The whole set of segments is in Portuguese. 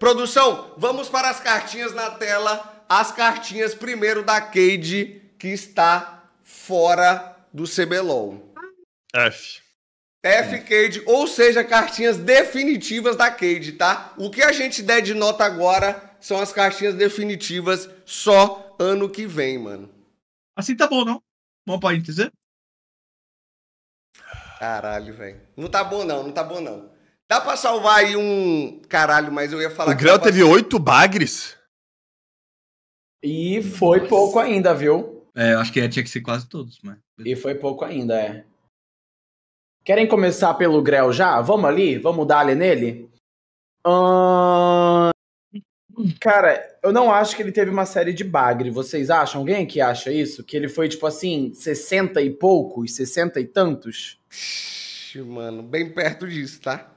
Produção, vamos para as cartinhas na tela. As cartinhas primeiro da Cade, que está fora do CBLOL. F. F, Cade, ou seja, cartinhas definitivas da Cade, tá? O que a gente der de nota agora são as cartinhas definitivas só ano que vem, mano. Assim tá bom, não? Bom parênteses. Caralho, velho. Não tá bom, não. Não tá bom, não. Dá pra salvar aí um. Caralho, mas eu ia falar. O Grau teve oito bagres? E foi Nossa. pouco ainda, viu? É, acho que tinha que ser quase todos, mas. E foi pouco ainda, é. Querem começar pelo Grel já? Vamos ali? Vamos dar ali nele? Cara, eu não acho que ele teve uma série de bagre. Vocês acham? Alguém que acha isso? Que ele foi, tipo assim, 60 e poucos, 60 e tantos? Mano, bem perto disso, tá?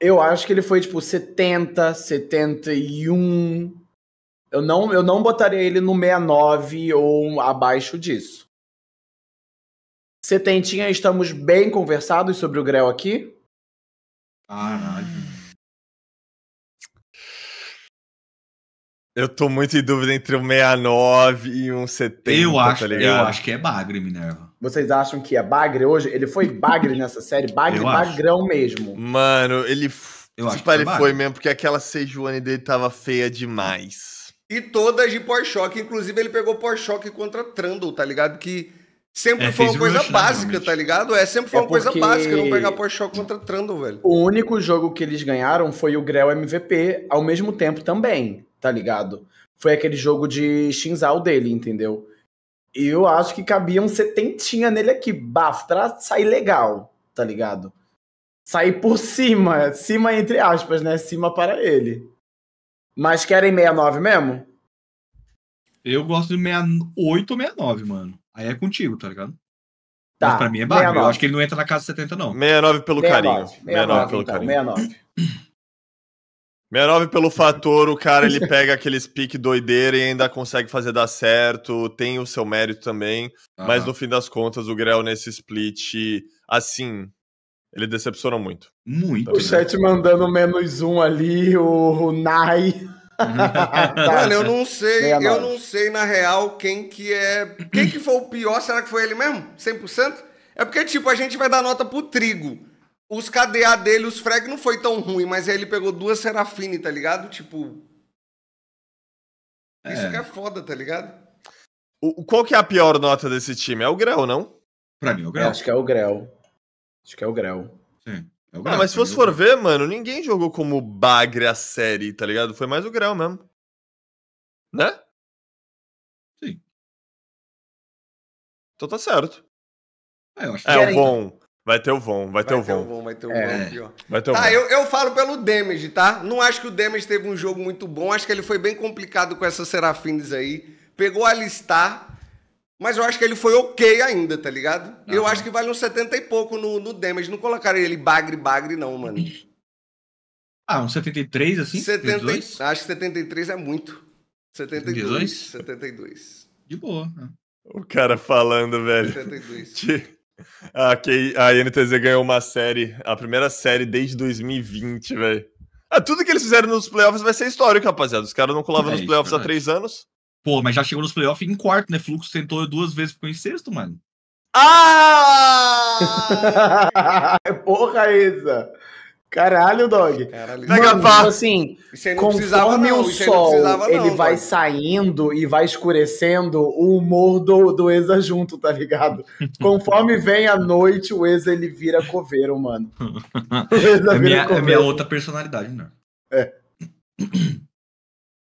Eu acho que ele foi tipo 70, 71. Eu não, eu não botaria ele no 69 ou abaixo disso. Setentinha, estamos bem conversados sobre o Grell aqui? Caralho. Eu tô muito em dúvida entre um 69 e um 70, eu tá acho, tá Eu acho que é Bagre, Minerva. Vocês acham que é bagre hoje? Ele foi bagre nessa série? Bagre, bagrão mesmo. Mano, ele. Eu acho tipo, que ele foi mesmo, porque aquela Sejuani dele tava feia demais. E todas de Porsche, inclusive ele pegou Porsche contra Trundle, tá ligado? Que Sempre é, foi uma coisa rush, básica, tá ligado? É, sempre foi é uma coisa básica não pegar Porsche contra Trundle, velho. O único jogo que eles ganharam foi o Grell MVP ao mesmo tempo também, tá ligado? Foi aquele jogo de Xinzal dele, entendeu? eu acho que cabia um setentinha nele aqui, bafo, pra sair legal, tá ligado? Sair por cima, cima entre aspas, né? Cima para ele. Mas querem 69 mesmo? Eu gosto de 68 ou 69, mano. Aí é contigo, tá ligado? Tá. Mas pra mim é barba. Eu acho que ele não entra na casa 70, não. 69 pelo 69, carinho. 69, 69 pelo então, carinho. 69. 69 pelo fator, o cara ele pega aqueles piques doideira e ainda consegue fazer dar certo, tem o seu mérito também, mas no fim das contas o Grell nesse split, assim, ele decepciona muito. Muito. O né? chat mandando menos um ali, o, o Nai. Mano, eu tá. não sei, eu não sei na real quem que é, quem que foi o pior, será que foi ele mesmo? 100%? É porque tipo, a gente vai dar nota pro trigo. Os KDA dele, os frag não foi tão ruim, mas aí ele pegou duas Serafine, tá ligado? Tipo. É. Isso que é foda, tá ligado? O, qual que é a pior nota desse time? É o Grel, não? Pra mim é o Grel. É, acho que é o Grel. Acho que é o Grel. Sim. É o Grel ah, mas se você é for ver, mano, ninguém jogou como bagre a série, tá ligado? Foi mais o Grel mesmo. Né? Sim. Então tá certo. É, eu acho é que é, é o bom. Então. Vai ter o Von, vai ter vai o Von. Ter o Von. Vai ter o é. Von aqui, ó. Vai ter o tá, Eu, eu falo pelo Damage, tá? Não acho que o Damage teve um jogo muito bom. Acho que ele foi bem complicado com essa Serafines aí. Pegou a listar, mas eu acho que ele foi ok ainda, tá ligado? Uhum. Eu acho que vale uns 70 e pouco no, no Damage. Não colocaram ele bagre, bagre, não, mano. Ah, uns 73 assim? 70, 72? acho que 73 é muito. 72. 72? De boa. Né? O cara falando, velho. 72. Ah, a, K, a NTZ ganhou uma série, a primeira série desde 2020, velho. Ah, tudo que eles fizeram nos playoffs vai ser histórico, rapaziada. Os caras não colavam é, nos playoffs é há três anos. Pô, mas já chegou nos playoffs em quarto, né? Fluxo tentou duas vezes, ficou em sexto, mano. Ah! É porra, Isa! Caralho, dog. Caralho, Mano, tipo assim, conforme não, o sol não, ele dog. vai saindo e vai escurecendo, o humor do, do Exa junto, tá ligado? Conforme vem a noite, o Exa ele vira coveiro, mano. É, é, minha, coveiro. é minha outra personalidade, né? É.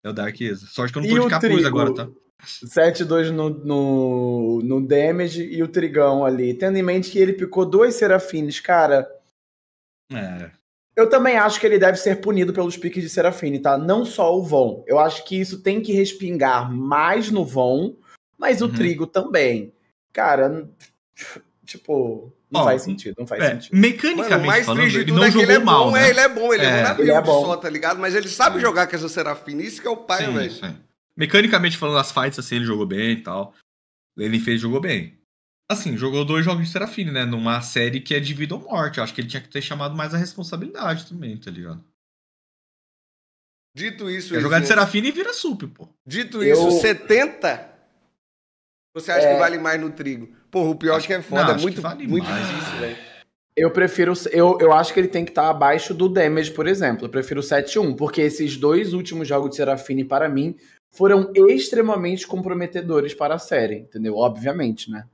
É o Dark Exa. Sorte que eu não tô e de capuz trigo? agora, tá? 7-2 no, no, no damage e o Trigão ali. Tendo em mente que ele picou dois Serafines, cara. É. Eu também acho que ele deve ser punido pelos piques de Serafine, tá? Não só o Von. Eu acho que isso tem que respingar mais no Von, mas o uhum. Trigo também. Cara, tipo, não faz sentido, não faz é, sentido. Mecanicamente Mano, mais falando, ele não é jogou ele né? é mal, bom, né? ele é bom, ele é, é bom na é só, tá ligado? Mas ele sabe é. jogar com essa Serafine, isso que é o pai, velho. Mecanicamente falando, as fights, assim, ele jogou bem e tal. Ele fez, jogou bem assim, jogou dois jogos de Serafine, né? Numa série que é de vida ou morte. Eu acho que ele tinha que ter chamado mais a responsabilidade também, tá ligado? Dito isso. É jogar de Serafine e vira sup, pô. Dito isso, eu... 70? Você acha é... que vale mais no trigo? Porra, o pior é acho... que é foda. Não, é muito, vale muito mais. difícil, velho. Eu prefiro. Eu, eu acho que ele tem que estar tá abaixo do Damage, por exemplo. Eu prefiro 7-1, porque esses dois últimos jogos de Serafine, para mim, foram extremamente comprometedores para a série, entendeu? Obviamente, né?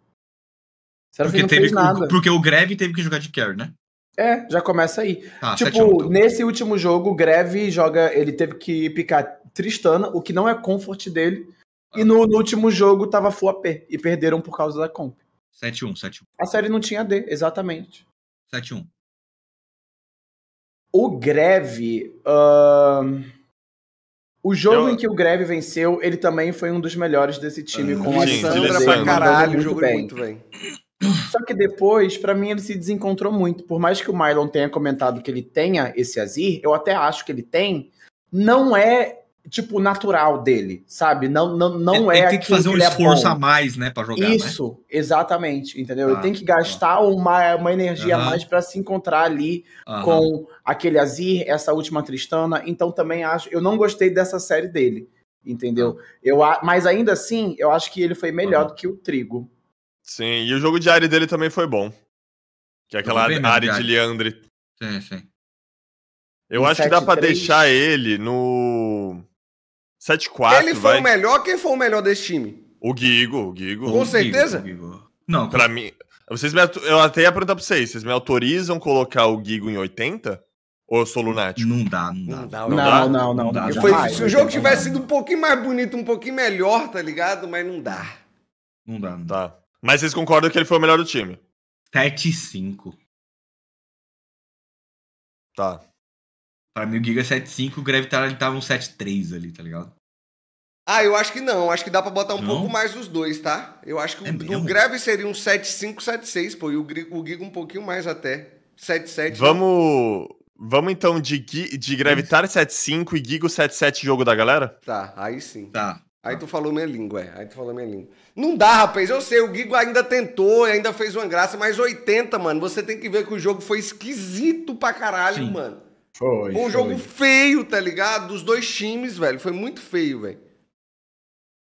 Será porque que teve, nada? Porque o Greve teve que jogar de carry, né? É, já começa aí. Ah, tipo, nesse último jogo, o Greve joga. Ele teve que picar Tristana, o que não é comfort dele. Ah, e no, no, último jogo tava full AP. E perderam por causa da comp. 7-1, 7-1. A série não tinha D, exatamente. 7-1. O Greve. Uh... O jogo Eu... em que o Greve venceu, ele também foi um dos melhores desse time. Uhum. Com Sim, a Sandra, é é pra caralho, é muito bem. Muito velho. Só que depois, para mim, ele se desencontrou muito. Por mais que o Mylon tenha comentado que ele tenha esse Azir, eu até acho que ele tem, não é tipo natural dele, sabe? Não não não ele é tem que fazer um é esforço é a mais, né, para jogar, né? Isso, né? exatamente, entendeu? Ah, ele tem que gastar ah. uma, uma energia a mais para se encontrar ali com aquele Azir, essa última Tristana, então também acho, eu não gostei dessa série dele, entendeu? Ah. Eu mas ainda assim, eu acho que ele foi melhor do que o Trigo, Sim, e o jogo de área dele também foi bom. Que é aquela área de Leandre. Sim, sim. Eu no acho que dá pra deixar ele no. 7-4. Ele foi vai. o melhor? Quem foi o melhor desse time? O Guigo, o Guigo. Com o certeza? Guigo, Guigo. Não. Pra mim. Vocês me, eu até ia perguntar pra vocês: vocês me autorizam colocar o Guigo em 80? Ou eu sou lunático? Não dá, não dá. Não, não, dá? não, não, não, dá. Foi, se o jogo tivesse sido um pouquinho mais bonito, um pouquinho melhor, tá ligado? Mas não dá. Não dá, não dá. Tá. Mas vocês concordam que ele foi o melhor do time? 7-5. Tá. Pra mim, o Giga 7-5, é o Gravitar ele tava um 7-3 ali, tá ligado? Ah, eu acho que não. Acho que dá pra botar um não? pouco mais os dois, tá? Eu acho que é o, o, Grave seria um 7-5, 7-6, pô. E o, o Giga um pouquinho mais até. 7-7. Né? Vamos. Né? Vamos então de, de Gravitar 7-5 e Gigo 7-7 jogo da galera? Tá, aí sim. Tá. Aí tu falou minha língua, é. Aí tu falou minha língua. Não dá, rapaz. Eu sei, o Guigo ainda tentou, ainda fez uma graça, mas 80, mano. Você tem que ver que o jogo foi esquisito pra caralho, Sim. mano. Foi. Foi um jogo feio, tá ligado? Dos dois times, velho. Foi muito feio, velho.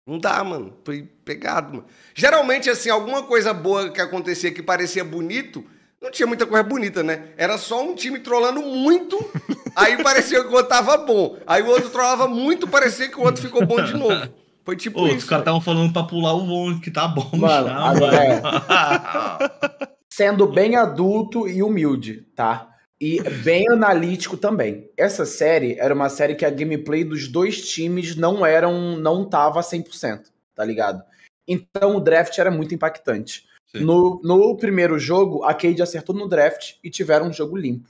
Não dá, mano. Foi pegado, mano. Geralmente, assim, alguma coisa boa que acontecia que parecia bonito, não tinha muita coisa bonita, né? Era só um time trolando muito, aí parecia que o outro tava bom. Aí o outro trollava muito, parecia que o outro ficou bom de novo. Foi tipo Ô, isso. Os caras estavam falando pra pular o voo que tá bom mano, já, mano. Sendo bem adulto e humilde, tá? E bem analítico também. Essa série era uma série que a gameplay dos dois times não eram, não tava 100%, tá ligado? Então o draft era muito impactante. No, no primeiro jogo, a Cade acertou no draft e tiveram um jogo limpo.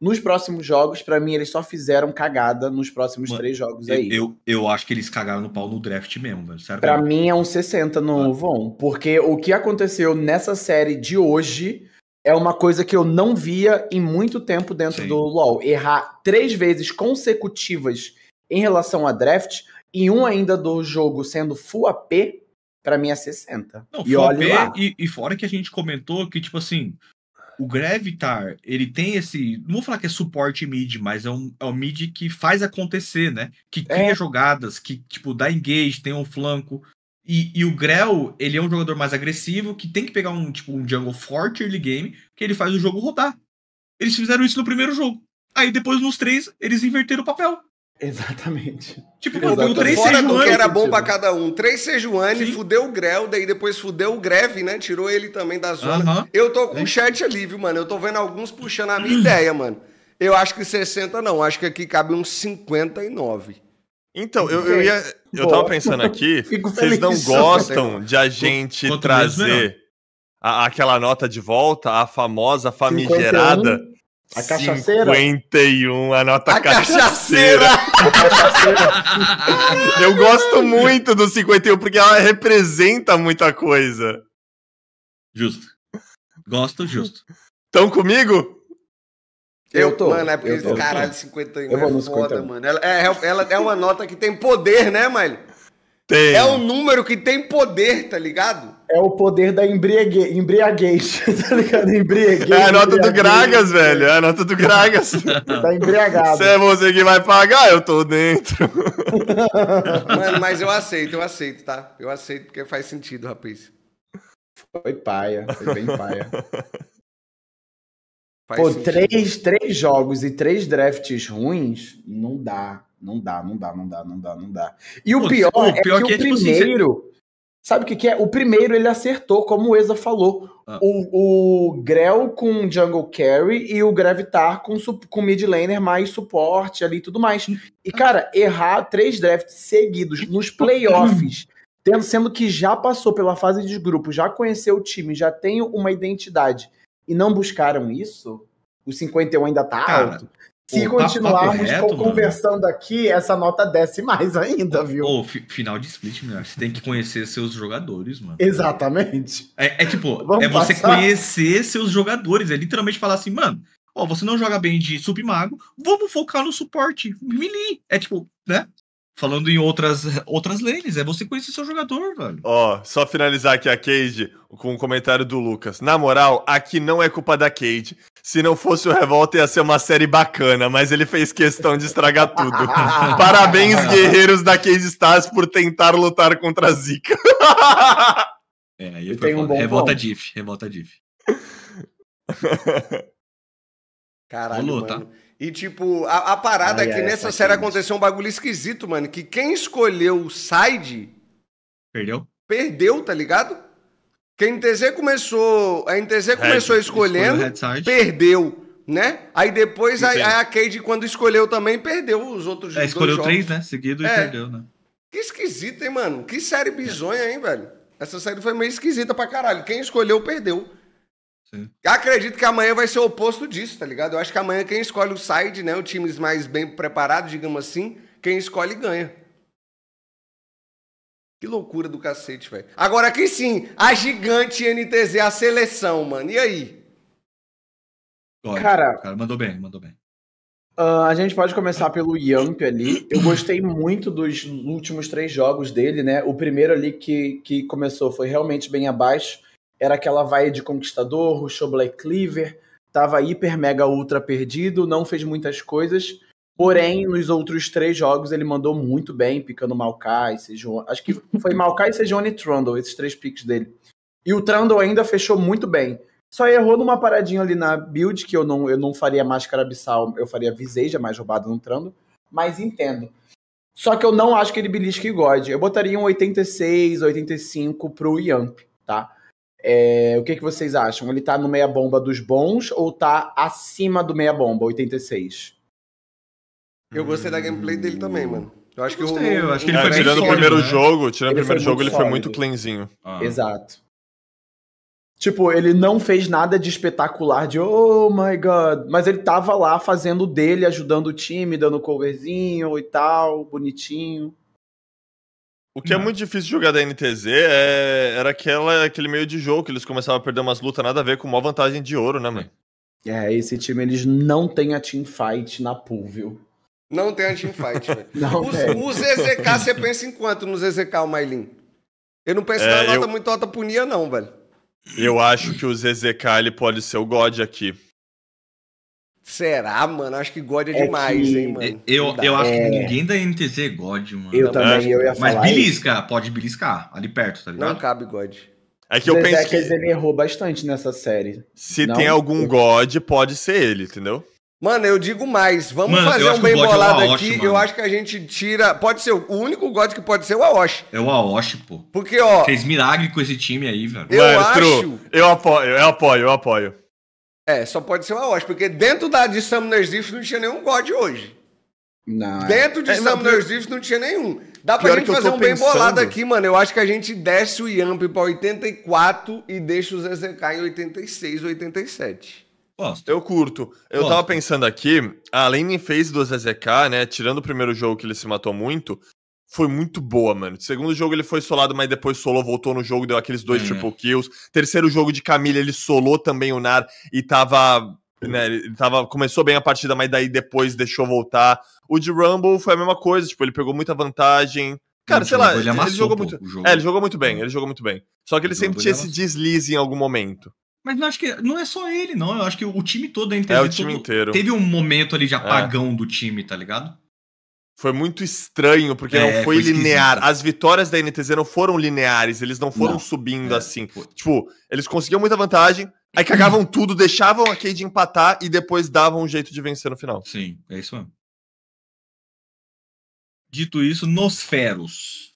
Nos próximos jogos, para mim, eles só fizeram cagada nos próximos Mano, três jogos aí. Eu, eu acho que eles cagaram no pau no draft mesmo, velho. Sério, pra mim é um 60 no Mano. Von, porque o que aconteceu nessa série de hoje é uma coisa que eu não via em muito tempo dentro Sim. do LoL. Errar três vezes consecutivas em relação a draft e um ainda do jogo sendo full AP, pra mim é 60. Não, e full AP e, e fora que a gente comentou que, tipo assim, o Gravitar, ele tem esse. Não vou falar que é suporte mid, mas é um, é um mid que faz acontecer, né? Que é. cria é. jogadas, que, tipo, dá engage, tem um flanco. E, e, o Grell, ele é um jogador mais agressivo, que tem que pegar um, tipo, um jungle forte early game, que ele faz o jogo rodar. Eles fizeram isso no primeiro jogo. Aí depois, nos três, eles inverteram o papel. Exatamente. Tipo, Exato. eu três Fora do que era bom para cada um. Três Sejuani, fudeu o Grel, daí depois fudeu o Greve, né? Tirou ele também da zona. Uh -huh. Eu tô com o chat ali, viu, mano? Eu tô vendo alguns puxando a minha ideia, mano. Eu acho que 60 não, acho que aqui cabe uns 59. Então, eu, eu ia. Eu tava pensando aqui, vocês não gostam de a gente Quanto trazer a, aquela nota de volta, a famosa famigerada. 51 a cachaceira? 51, anota a, a cachaceira. cachaceira. Eu gosto muito do 51 porque ela representa muita coisa. Justo. Gosto, justo. Estão comigo? Eu, tô. Mano, é porque caralho, 51 eu vou 51. é foda, mano. Ela é, é, ela é uma nota que tem poder, né, Mário? Tem. É um número que tem poder, tá ligado? É o poder da embriague... embriaguez, tá ligado? Embriaguez. É a nota do Gragas, velho. É a nota do Gragas. tá embriagado. Se é você que vai pagar, eu tô dentro. Mano, mas eu aceito, eu aceito, tá? Eu aceito porque faz sentido, rapaz. Foi paia, foi bem paia. Faz Pô, três, três jogos e três drafts ruins, não dá. Não dá, não dá, não dá, não dá, não dá. E o Pô, é pior, o pior é que, que é, o tipo assim, primeiro... Sabe o que, que é? O primeiro ele acertou, como o Eza falou. Ah. O, o Grell com Jungle Carry e o Gravitar com, com mid laner mais suporte ali e tudo mais. E, cara, errar três drafts seguidos nos playoffs, tendo, sendo que já passou pela fase de grupo, já conheceu o time, já tem uma identidade e não buscaram isso, o 51 ainda tá cara, alto. Se continuarmos reto, conversando aqui, essa nota desce mais ainda, viu? O final de split, melhor. Você tem que conhecer seus jogadores, mano. Exatamente. É, é tipo, Vamos é você conhecer seus jogadores. É literalmente falar assim, mano, ó, você não joga bem de submago, vamos focar no suporte, melee. É tipo, né? Falando em outras, outras lanes, é você conhecer seu jogador, velho. Ó, oh, só finalizar aqui a Cage com o um comentário do Lucas. Na moral, aqui não é culpa da Cage. Se não fosse o Revolta, ia ser uma série bacana, mas ele fez questão de estragar tudo. Parabéns, guerreiros da Case Stars, por tentar lutar contra a Zika. é, aí foi um bom Revolta Diff, Revolta Diff. Caralho, tá? Mano. E, tipo, a, a parada Ai, é que nessa série aconteceu um bagulho esquisito, mano. Que quem escolheu o side. Perdeu? Perdeu, tá ligado? Que a NTZ começou, a NTZ começou escolhendo, perdeu, né? Aí depois a, a, Arcade, quando escolheu também, perdeu os outros é, escolheu jogos. três, né? Seguido é. e perdeu, né? Que esquisita, hein, mano? Que série bizonha, hein, velho? Essa série foi meio esquisita pra caralho. Quem escolheu, perdeu. Sim. Acredito que amanhã vai ser o oposto disso, tá ligado? Eu acho que amanhã quem escolhe o side, né? O times mais bem preparado, digamos assim, quem escolhe ganha. Que loucura do cacete, velho. Agora aqui sim, a gigante NTZ, a seleção, mano. E aí? Pode, cara, cara, mandou bem, mandou bem. Uh, a gente pode começar pelo Yamp ali. Eu gostei muito dos últimos três jogos dele, né? O primeiro ali que, que começou foi realmente bem abaixo. Era aquela vaia de conquistador, show Black Cleaver, tava hiper, mega, ultra perdido, não fez muitas coisas. Porém, nos outros três jogos ele mandou muito bem, picando Malkai, Sejon... acho que foi Malkai, Sejon e Trundle, esses três picks dele. E o Trundle ainda fechou muito bem. Só errou numa paradinha ali na build, que eu não, eu não faria máscara abissal, eu faria viseja mais roubada no Trundle, mas entendo. Só que eu não acho que ele belisque God. Eu botaria um 86, 85 pro Yamp, tá? É, o que, que vocês acham? Ele tá no meia-bomba dos bons ou tá acima do meia-bomba, 86? Eu gostei da gameplay dele também, mano. Eu acho eu gostei, que o, eu acho que ele é, foi tirando o primeiro né? jogo, tirando o primeiro jogo, ele foi muito cleanzinho. Ah. Exato. Tipo, ele não fez nada de espetacular, de oh my god, mas ele tava lá fazendo dele, ajudando o time, dando coverzinho e tal, bonitinho. O que não. é muito difícil de jogar da NTZ é... era aquela, aquele meio de jogo que eles começavam a perder umas lutas nada a ver com uma vantagem de ouro, né, mano? É, esse time eles não tem a team fight na pool, viu? Não tem anti teamfight, velho. O, o ZZK, você pensa em quanto no ZZK, o Mailin? Eu não penso é, na eu... nota muito alta punia, não, velho. Eu acho que o ZZK ele pode ser o God aqui. Será, mano? Acho que God é, é demais, que... hein, mano. É, eu, eu acho é... que ninguém da NTZ é God, mano. Eu também, eu ia falar. Mas belisca, isso. pode beliscar ali perto, tá ligado? Não cabe God. É que o eu penso que... ele errou bastante nessa série. Se não, tem algum eu... God, pode ser ele, entendeu? Mano, eu digo mais. Vamos Mano, fazer um bem bolado é aqui. Eu acho que a gente tira. Pode ser. O único God que pode ser o Aoshi. É o Aoshi, pô. Porque, ó. Fez milagre com esse time aí, velho. Eu Mano, acho. True. Eu apoio, eu apoio, eu apoio. É, só pode ser o Aoshi. Porque dentro da, de Summoner's Rift não tinha nenhum God hoje. Não. É. Dentro de é, Summoner's não tinha nenhum. Dá pra gente fazer um bem pensando. bolado aqui, mano. Eu acho que a gente desce o Yamp pra 84 e deixa o ZZK em 86, 87. Eu curto. Eu Gosto. tava pensando aqui, a Lane fez do ZZK, né? Tirando o primeiro jogo que ele se matou muito, foi muito boa, mano. Segundo jogo ele foi solado, mas depois solou, voltou no jogo, deu aqueles dois uhum. triple kills. Terceiro jogo de Camille, ele solou também o Nar e tava. Né, ele tava, começou bem a partida, mas daí depois deixou voltar. O de Rumble foi a mesma coisa, tipo, ele pegou muita vantagem, Cara, sei lá, ele, ele jogou pô, muito. É, ele jogou muito bem, uhum. ele jogou muito bem. Só que ele, ele sempre tinha esse deslize em algum momento. Mas não acho que não é só ele, não. Eu acho que o time todo da Inter. É o time todo, inteiro. Teve um momento ali de é. apagão é. do time, tá ligado? Foi muito estranho, porque é, não foi, foi linear. As vitórias da NTZ não foram lineares, eles não foram não. subindo é. assim. Tipo, eles conseguiam muita vantagem, aí cagavam tudo, deixavam a Cade empatar e depois davam um jeito de vencer no final. Sim, é isso mesmo. Dito isso, Nosferos.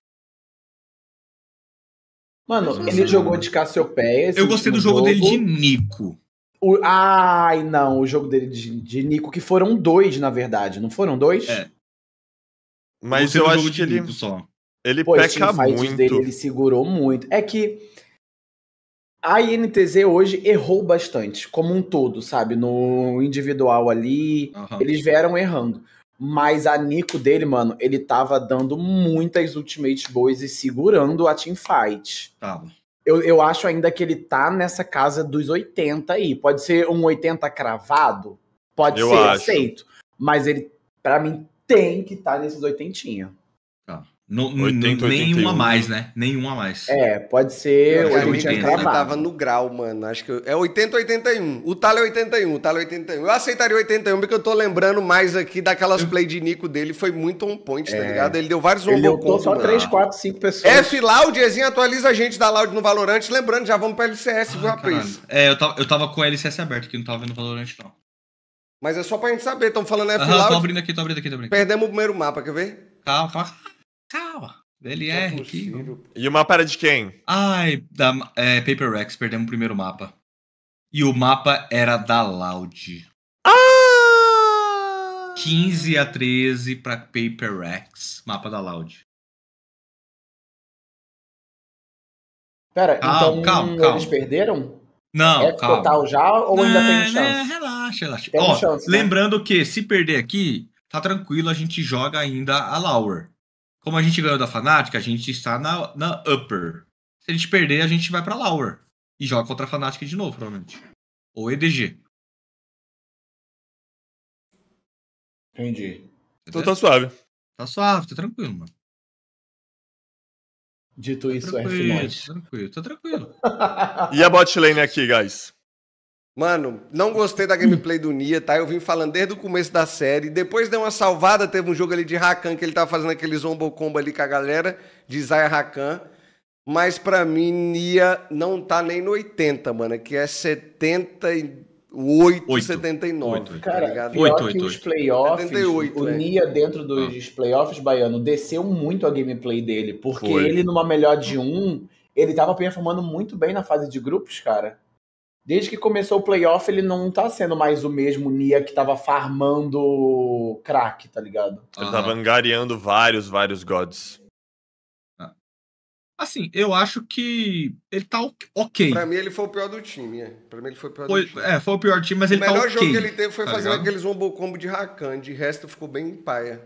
Mano, ele assim, jogou né? de Cassiopeia. Eu gostei do jogo, jogo, dele de Nico. O, ai, não, o jogo dele de, de, Nico, que foram dois, na verdade, não foram dois? É. Mas eu, acho que ele. Nico só. Ele Pô, peca muito. Dele, ele segurou muito. É que a INTZ hoje errou bastante, como um todo, sabe? No individual ali, uhum. eles vieram errando. Mas a Nico dele, mano, ele tava dando muitas ultimate boas e segurando a teamfight. Tava. Eu, eu acho ainda que ele tá nessa casa dos 80 aí. Pode ser um 80 cravado? Pode eu ser, acho. aceito. Mas ele, para mim, tem que estar tá nesses oitentinha. No, 80, nenhum a mais, né? Nenhum a mais. É, pode ser. Eu, né? tava no grau, mano. Acho que é 80 81. O tal é 81, o tal é 81. Eu aceitaria 81 porque eu tô lembrando mais aqui daquelas play de Nico dele. Foi muito on point, tá é. tá ligado? Ele deu vários Ele deu só 3, 4, 5 pessoas. F Laudezinho atualiza a gente da Loud no Valorante. Lembrando, já vamos pra LCS, Ai, viu, ah, rapaz? É, eu tava, eu tava com o LCS aberto aqui, não tava vendo Valorante, não. Mas é só pra gente saber, estão falando F Loud. Ah, tô abrindo aqui, tô abrindo aqui, tô abrindo. Perdemos o primeiro mapa, quer ver? Calma, calma. Calma. L.R. É é aqui. E o mapa era de quem? Ai, da é, Paper Rex, perdemos o primeiro mapa. E o mapa era da Loud. Ah! 15 a 13 para Paper Rex, mapa da Loud. Pera, calma, então calma, calma. eles perderam? Não, é calma. total já ou ainda tem é, chance? É, relaxa, relaxa. Ó, chance, né? Lembrando que se perder aqui, tá tranquilo, a gente joga ainda a Lauer. Como a gente ganhou da Fnatic, a gente está na, na Upper. Se a gente perder, a gente vai pra Lower. E joga contra a Fnatic de novo, provavelmente. Ou EDG. Entendi. Então tá suave. Tá suave, tá tranquilo, mano. Dito tá isso, tranquilo, F9. Tá tranquilo, tá tranquilo. e a botlane aqui, guys? Mano, não gostei da gameplay do Nia, tá? Eu vim falando desde o começo da série. Depois deu uma salvada, teve um jogo ali de Rakan que ele tava fazendo aquele zombo combo ali com a galera de Zaya Rakan. Mas para mim, Nia não tá nem no 80, mano, é que é 78, 8. 79. 8, 8, Cara, tá ligado? Pior 8, 8, que os playoffs, 78, o é. Nia dentro dos ah. playoffs baiano desceu muito a gameplay dele, porque Foi. ele numa melhor de um, ele tava performando muito bem na fase de grupos, cara desde que começou o playoff, ele não tá sendo mais o mesmo Nia que tava farmando crack, tá ligado? Ele uhum. tava angariando vários, vários gods. Ah. Assim, eu acho que ele tá ok. Pra mim, ele foi o pior do time. É. Pra mim, ele foi o pior foi, do time. É, foi o pior time, mas ele tá ok. O melhor jogo que ele teve foi tá aqueles wombo combo de Rakan. De resto, ficou bem paia.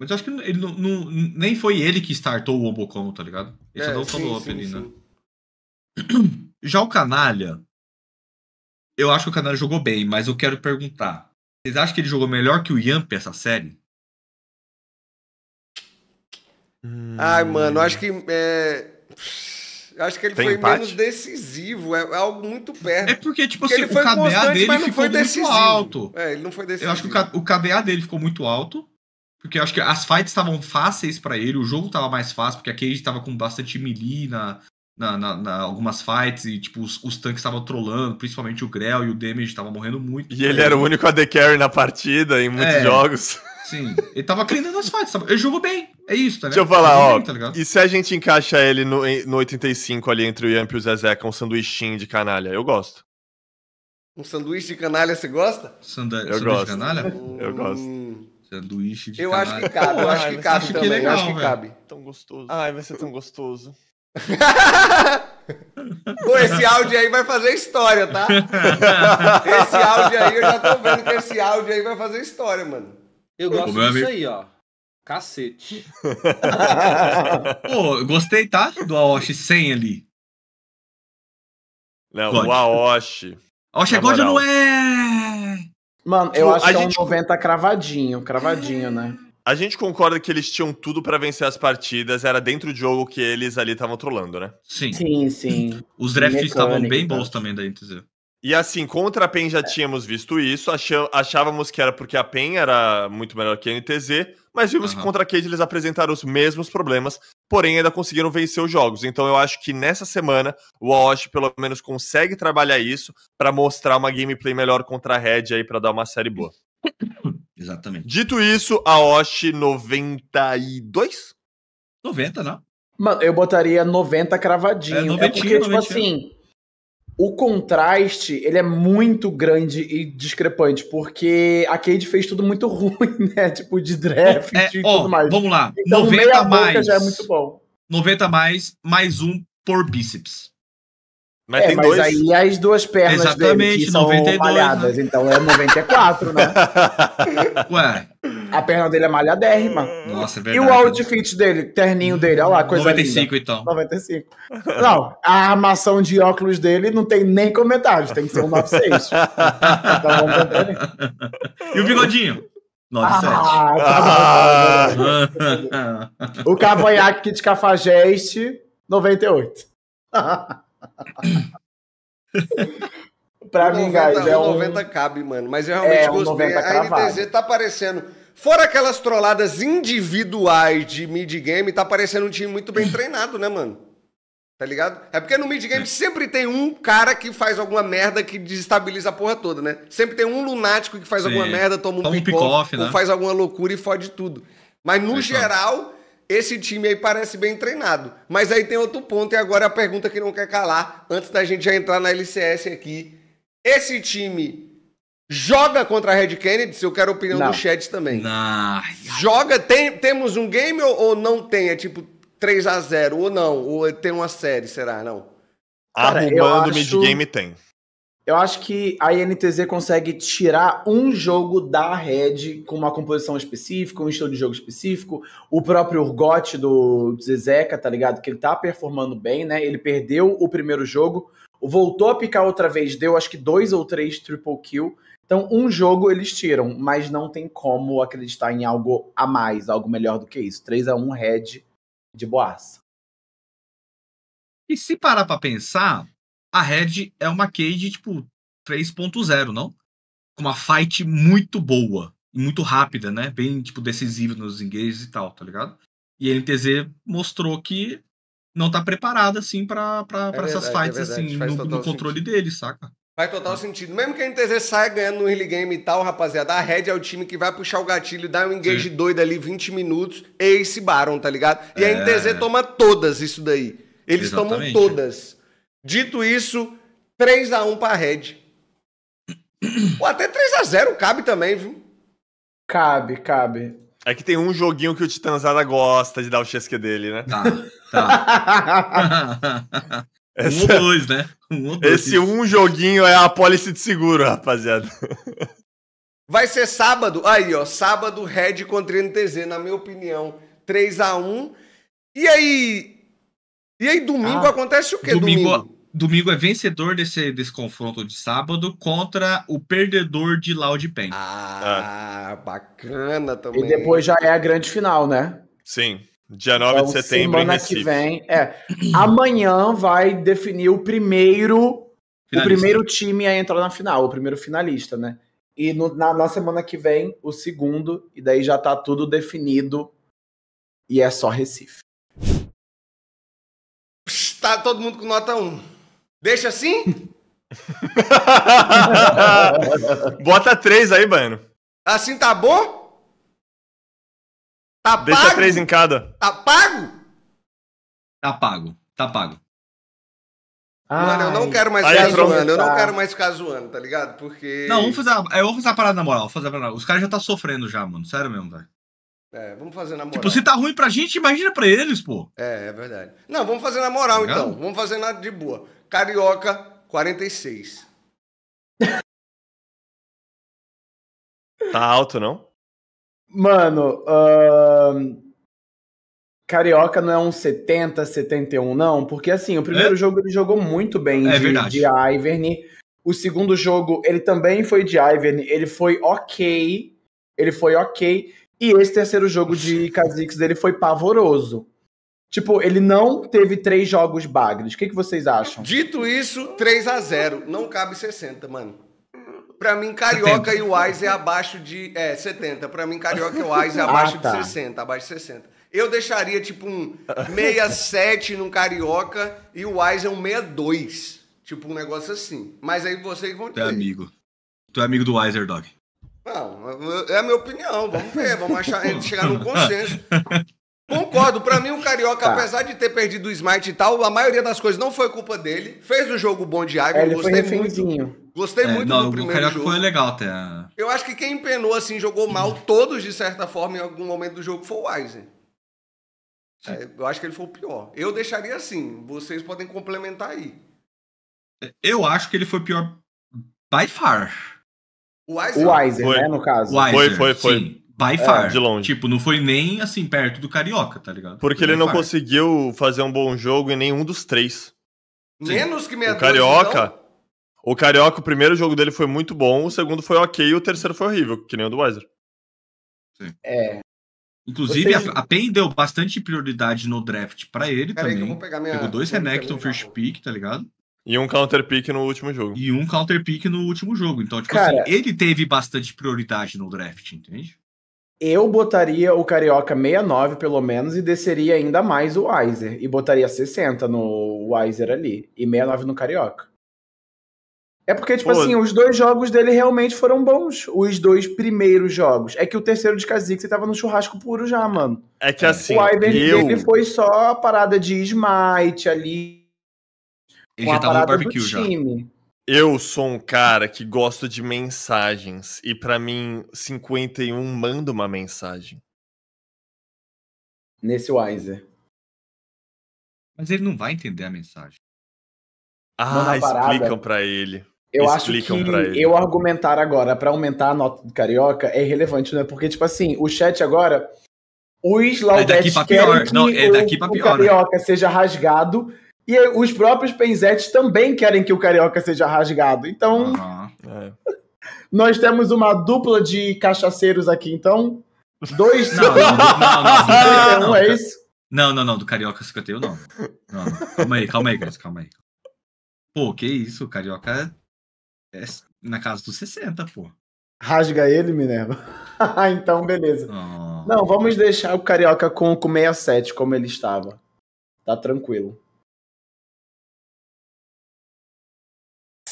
Mas eu acho que ele não, não, nem foi ele que startou o wombo combo, tá ligado? Ele é, só deu o follow-up ali, né? sim. né? Já o Canalha, eu acho que o Canalha jogou bem, mas eu quero perguntar: vocês acham que ele jogou melhor que o Yamp essa série? Hum... Ai, mano, acho que. É... Acho que ele Tem foi empate? menos decisivo, é, é algo muito perto. É porque, tipo porque assim, ele foi o KDA dele ficou muito alto. É, ele não foi decisivo. Eu acho que o KDA dele ficou muito alto, porque eu acho que as fights estavam fáceis para ele, o jogo tava mais fácil, porque a Cage tava com bastante melee na, na, na, na, algumas fights e, tipo, os, os tanques estavam trollando, principalmente o Grell e o Damage estavam morrendo muito. E ele era o único AD Carry na partida em muitos é, jogos. Sim, ele tava cleanando as fights, eu ele jogou bem, é isso, tá ligado? Deixa eu falar, ó, bem, tá e se a gente encaixa ele no, no 85 ali entre o Yamp e o Zezeca, é um sanduichinho de canalha, eu gosto. Um sanduíche de canalha você gosta? Sanda eu sanduíche gosto. de canalha? Eu gosto. Hum. Sanduíche de eu canalha. Acho que cabe, eu acho que cabe, é eu acho que cabe também, acho que cabe. Tão gostoso. Ai, vai ser tão gostoso. Pô, esse áudio aí vai fazer história, tá? Esse áudio aí, eu já tô vendo que esse áudio aí vai fazer história, mano. Eu gosto disso amigo. aí, ó. Cacete. Pô, gostei, tá? Do Aoshi 100 ali. Não, God. o Aoshi. Aoshi é God ou não é? Mano, eu acho que é um 90 cravadinho, cravadinho, né? A gente concorda que eles tinham tudo para vencer as partidas, era dentro do jogo que eles ali estavam trolando, né? Sim. Sim, sim. Os drafts estavam bem bons também da NTZ. E assim, contra a PEN já tínhamos visto isso, achávamos que era porque a PEN era muito melhor que a NTZ, mas vimos uhum. que contra a Cade eles apresentaram os mesmos problemas, porém ainda conseguiram vencer os jogos. Então eu acho que nessa semana o Osh pelo menos consegue trabalhar isso para mostrar uma gameplay melhor contra a Red aí para dar uma série boa. Exatamente. Dito isso, a Osh 92? 90, não? Mano, eu botaria 90 cravadinho. É, 90, é porque, 90, tipo 90. assim, o contraste, ele é muito grande e discrepante, porque a Cade fez tudo muito ruim, né? Tipo, de draft é, e ó, tudo mais. Vamos lá, então, 90 mais. Já é muito bom. 90 mais, mais um por bíceps. Mas, é, mas dois... aí as duas pernas Exatamente, dele 92, são malhadas, né? então é 94, né? Ué. A perna dele é malhadérrima. Nossa, é verdade. E o outfit dele, terninho dele, olha lá, coisa 95, linda. então. 95. Não, a armação de óculos dele não tem nem comentários, tem que ser um 96. então vamos ver. E o bigodinho? 97. Ah, tá ah. o cavanhaque de cafajeste, 98. pra mim, 90, guys, é um... 90 cabe, mano. Mas eu realmente é, um gostei. A NTZ tá parecendo... Fora aquelas trolladas individuais de mid-game, tá parecendo um time muito bem treinado, né, mano? Tá ligado? É porque no mid-game sempre tem um cara que faz alguma merda que desestabiliza a porra toda, né? Sempre tem um lunático que faz Sim. alguma merda, toma um pick-off, pick né? faz alguma loucura e fode tudo. Mas no é geral, esse time aí parece bem treinado. Mas aí tem outro ponto, e agora a pergunta que não quer calar, antes da gente já entrar na LCS aqui. Esse time joga contra a Red Kennedy? Eu quero a opinião não. do chat também. Não. Joga? Tem, temos um game ou, ou não tem? É tipo 3 a 0 ou não? Ou tem uma série, será? Não. Cara, Arrumando mid-game tem. Eu acho que a INTZ consegue tirar um jogo da Red com uma composição específica, um estilo de jogo específico. O próprio Urgot do Zezeca, tá ligado? Que ele tá performando bem, né? Ele perdeu o primeiro jogo, voltou a picar outra vez, deu acho que dois ou três triple kill. Então, um jogo eles tiram, mas não tem como acreditar em algo a mais, algo melhor do que isso. 3 a 1 Red de boaça. E se parar para pensar, a Red é uma Cage, tipo, 3.0, não? Com uma fight muito boa e muito rápida, né? Bem, tipo, decisiva nos engages e tal, tá ligado? E a NTZ mostrou que não tá preparada, assim, pra, para é verdade, essas é fights, é assim, no, no, controle sentido. dele, saca? Faz total sentido. Mesmo que a NTZ saia ganhando no early game e tal, rapaziada, a Red é o time que vai puxar o gatilho, dar um engage Sim. doido ali, 20 minutos, e esse Baron, tá ligado? E é... a NTZ toma todas isso daí. Eles Exatamente. tomam todas. Dito isso, 3 x 1 pra Red. Ou até 3 x 0 cabe também, viu? Cabe, cabe. É que tem um joguinho que o Titanzada gosta de dar o chesque dele, né? Tá, tá. Essa, um ou dois, né? Um ou dois. Esse um joguinho é a apólice de seguro, rapaziada. Vai ser sábado. Aí, ó. Sábado, Red contra NTZ, na minha opinião. 3 x 1 E aí, e aí, domingo ah. acontece o quê? Domingo, domingo? domingo é vencedor desse, desse confronto de sábado contra o perdedor de Loud Pen. Ah, ah, bacana também. E depois já é a grande final, né? Sim. Dia 9 então, de setembro. Semana que vem. É. Amanhã vai definir o primeiro. Finalista. O primeiro time a entrar na final, o primeiro finalista, né? E no, na, na semana que vem, o segundo, e daí já tá tudo definido. E é só Recife tá todo mundo com nota 1. Deixa assim? Bota 3 aí, Baiano. Assim tá bom? Tá pago? Deixa 3 em cada. Tá pago? Tá pago, tá pago. Mano, eu não quero mais ficar zoando, tá. eu não tá. quero mais ficar zoando, tá ligado? Porque. Não, vamos fazer. A, fazer a parada na moral, fazer a parada. Os caras já tá sofrendo já, mano. Sério mesmo, velho. É, vamos fazer na tipo, moral. Tipo, se tá ruim pra gente, imagina pra eles, pô. É, é verdade. Não, vamos fazer na moral, tá então. Vamos fazer na de boa. Carioca, 46. tá alto, não? Mano, uh... Carioca não é um 70, 71, não? Porque, assim, o primeiro é? jogo ele jogou muito bem é de, de Ivern. O segundo jogo, ele também foi de Ivern. Ele foi ok. Ele foi ok. E esse terceiro jogo de Kha'Zix dele foi pavoroso. Tipo, ele não teve três jogos bagres. O que, que vocês acham? Dito isso, 3 a 0 Não cabe 60, mano. Pra mim, Carioca 70. e Wise é abaixo de. É, 70. Pra mim, Carioca e Wise é abaixo ah, tá. de 60. Abaixo de 60. Tá. Eu deixaria, tipo, um 67 num Carioca e o Wise é um 62. Tipo, um negócio assim. Mas aí vocês vão ter. Tu é amigo. Tu é amigo do Wiser, Dog. Não, é a minha opinião. Vamos ver, vamos achar, chegar num consenso. Concordo, para mim o Carioca, tá. apesar de ter perdido o Smite e tal, a maioria das coisas não foi culpa dele. Fez um jogo bom de água, é, gostei foi muito. Gostei é, muito não, do primeiro o Carioca jogo. foi legal até. Eu acho que quem empenou assim, jogou mal todos de certa forma em algum momento do jogo foi o Wise. É, eu acho que ele foi o pior. Eu deixaria assim, vocês podem complementar aí. Eu acho que ele foi pior by far. O Weiser, o Weiser foi. né, no caso. Weiser, foi, foi, foi. Sim. By é, far. É, de longe. Tipo, não foi nem assim perto do Carioca, tá ligado? Porque foi ele não far. conseguiu fazer um bom jogo em nenhum dos três. Sim. Menos que meia o Carioca. Então... O Carioca, o primeiro jogo dele foi muito bom, o segundo foi ok e o terceiro foi horrível, que nem o do Weiser. Sim. É. Inclusive, Vocês... a, PEN deu bastante prioridade no draft para ele Pera também. Aí eu vou pegar minha... Pegou dois Renekton First Pick, tá ligado? E um counter pick no último jogo. E um counter pick no último jogo. Então, tipo Cara, assim, ele teve bastante prioridade no draft, entende? Eu botaria o Carioca 69, pelo menos, e desceria ainda mais o Weiser. E botaria 60 no Weiser ali. E 69 no Carioca. É porque, tipo Pô. assim, os dois jogos dele realmente foram bons. Os dois primeiros jogos. É que o terceiro de Kha'Zix você tava no churrasco puro já, mano. É que é. assim. O Iver eu... dele foi só a parada de smite ali ele já tava no barbecue já. Eu sou um cara que gosto de mensagens e para mim 51 manda uma mensagem. Nesse Wiser. Mas ele não vai entender a mensagem. Ah, explicam para ele. Eu explicam acho que ele. eu argumentar agora para aumentar a nota do carioca é irrelevante, né? Porque tipo assim, o chat agora os Laudetes é querem que não, é o, pior, o né? carioca né? seja rasgado e os próprios Penzetes também querem que o Carioca seja rasgado. Então, uhum, é. nós temos uma dupla de cachaceiros aqui. Então, dois... Não, não, não, não, não, é isso? Não, não, não. Do Carioca 51, não. não, não. Calma aí, calma aí, guys, calma aí. Pô, que isso? O Carioca é na casa dos 60, pô. Rasga ele, Minerva. então, beleza. Oh. Não, vamos deixar o Carioca com, com 67, como ele estava. Tá tranquilo.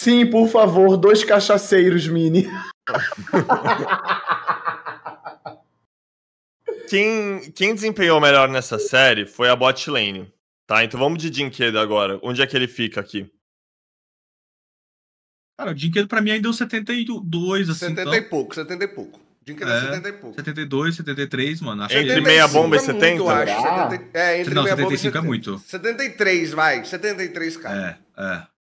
Sim, por favor, dois cachaceiros mini. quem, quem desempenhou melhor nessa série foi a bot lane. Tá, então vamos de Dinquedo agora. Onde é que ele fica aqui? Cara, o Dinquedo pra mim ainda deu 72, assim. 70 então. e pouco, 70 e pouco. Dinquedo é, 70 é, e pouco. 72, 73, mano. Acho entre que... meia bomba e 70? É muito, acho. Ah. 70... É, entre não, meia 75 bomba e 70... é muito. 73, vai. 73, cara. É, é.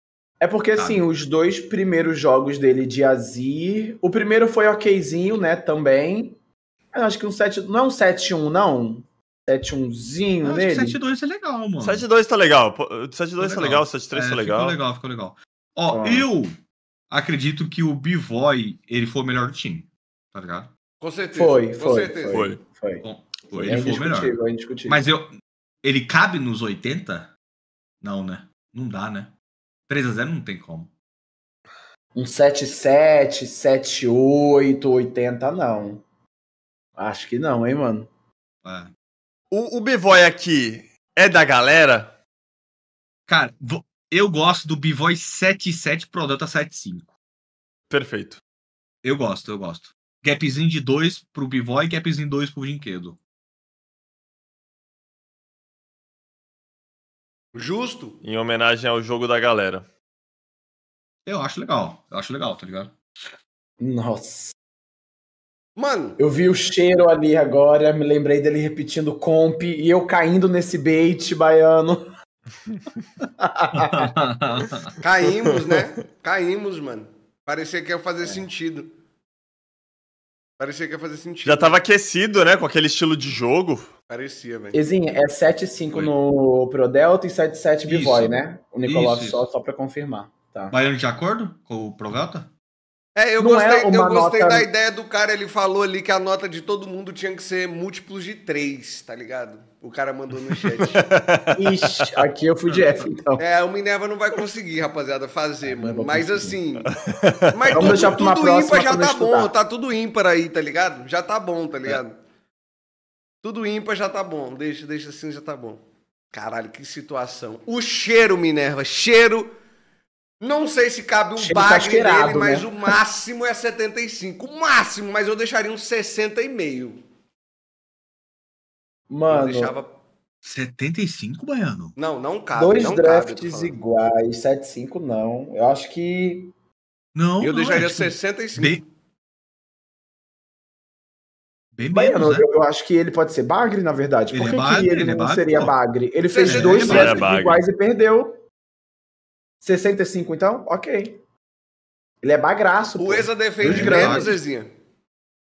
É porque, tá, assim, ah. os dois primeiros jogos dele de Azir. O primeiro foi okzinho, né? Também. Eu acho que um 7. Não é um 7-1, não. 7-1zinho Acho nele. 7-2 é legal, mano. 7-2 tá legal. 7-2 tá, tá legal, 7-3 é, tá legal. Ficou legal, ficou legal. Ó, ah. eu acredito que o Bivoy, ele foi o melhor do time. Tá ligado? Com certeza. Foi, foi. Com certeza. Foi. foi. Bom, foi. Ele é foi o melhor. É Mas eu. Ele cabe nos 80? Não, né? Não dá, né? 3 a 0 não tem como. Um 7-7, 7-8, 80 não. Acho que não, hein, mano. É. O, o B-Boy aqui é da galera? Cara, eu gosto do B-Boy 77 Pro Delta 75. Perfeito. Eu gosto, eu gosto. Gapzinho de 2 pro B-Boy, gapzinho 2 pro Brinquedo. Justo. Em homenagem ao jogo da galera. Eu acho legal. Eu acho legal, tá ligado? Nossa. Mano. Eu vi o cheiro ali agora, me lembrei dele repetindo comp e eu caindo nesse bait baiano. Caímos, né? Caímos, mano. Parecia que ia fazer é. sentido. Parecia que ia fazer sentido. Já tava aquecido, né? Com aquele estilo de jogo. Parecia, velho. Ezinho, é 7-5 no Pro Delta e 7,7 Bivoy, né? O Nicolau isso, só, isso. só pra confirmar. Tá. Baiano de acordo com o Pro Delta? É, eu Não é gostei, é eu gostei nota... da ideia do cara, ele falou ali que a nota de todo mundo tinha que ser múltiplos de 3, tá ligado? O cara mandou no chat. Ixi, aqui eu fui de F, então. É, o Minerva não vai conseguir, rapaziada, fazer, ah, mano. Mas assim. Mas Vamos tudo, tudo ímpar já tá bom, tá tudo ímpar aí, tá ligado? Já tá bom, tá ligado? É. Tudo ímpar já tá bom. Deixa, deixa assim, já tá bom. Caralho, que situação. O cheiro, Minerva. Cheiro. Não sei se cabe um cheiro tá bagre nele, mas né? o máximo é 75. O máximo, mas eu deixaria um 60,5. Mano. Eu deixava. 75, Baiano? Não, não cabe. Dois não drafts cabe, iguais, 75 não. Eu acho que. Não. Eu não, deixaria é, tipo, 65. Bem Baiano, né? eu, acho que ele pode ser Bagre, na verdade. Por é que, é bagre, que ele, ele é não é seria Bagre? Ele fez é ele dois testes iguais e perdeu. 65, então? Ok. Ele é bagraço. O Eza defende grana, Zezinha.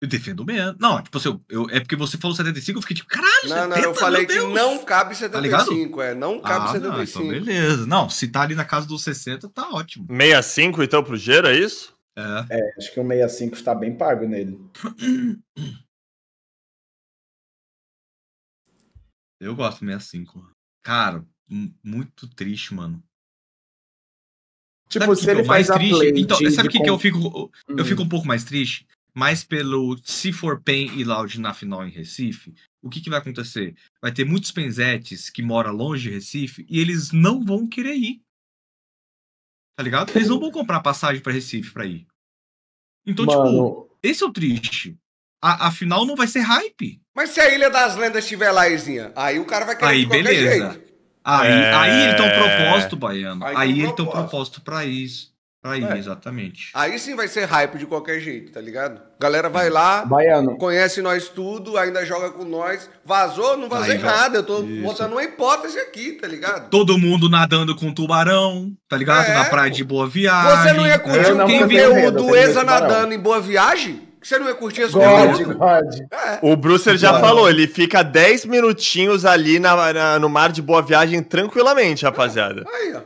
Eu defendo menos. Não, tipo assim, eu, é porque você falou 75, eu fiquei tipo, caralho, não, 70, não, eu falei que não cabe 75, tá é, não ah, cabe ah, 75. Não, então beleza. Não, se tá ali na casa dos 60, tá ótimo. 65 então pro Gera, é isso? É. é, acho que o 65 está bem pago nele. Eu gosto do 65. Cara, muito triste, mano. Tipo, sabe se que é ele a triste? play... Então, de, sabe o que, que eu fico... Eu fico hum. um pouco mais triste? mas pelo se for Pen e Loud na final em Recife, o que, que vai acontecer? Vai ter muitos penzetes que moram longe de Recife e eles não vão querer ir. Tá ligado? Eles não vão comprar passagem para Recife pra ir. Então, tipo, Mano. tipo, esse é o triste. A, a final não vai ser hype. Mas se a Ilha das Lendas estiver lá, Izinha, aí o cara vai querer aí, beleza. Jeito. Aí, é... aí ele tem um propósito, Baiano. Aí, aí ele tem um propósito pra isso. Pra é. ir, exatamente. Aí sim vai ser hype de qualquer jeito, tá ligado? Galera vai lá, Baiano. conhece nós tudo, ainda joga com nós. Vazou, não vazei nada. Eu tô isso. botando uma hipótese aqui, tá ligado? Todo mundo nadando com tubarão, tá ligado? É, Na praia pô. de Boa Viagem. Você não ia curtir um o Dueza nadando em Boa Viagem? Você não ia curtir as God, God. É. O Brucer já God. falou, ele fica 10 minutinhos ali na, na, no mar de Boa Viagem tranquilamente, rapaziada. É. Aí, ó.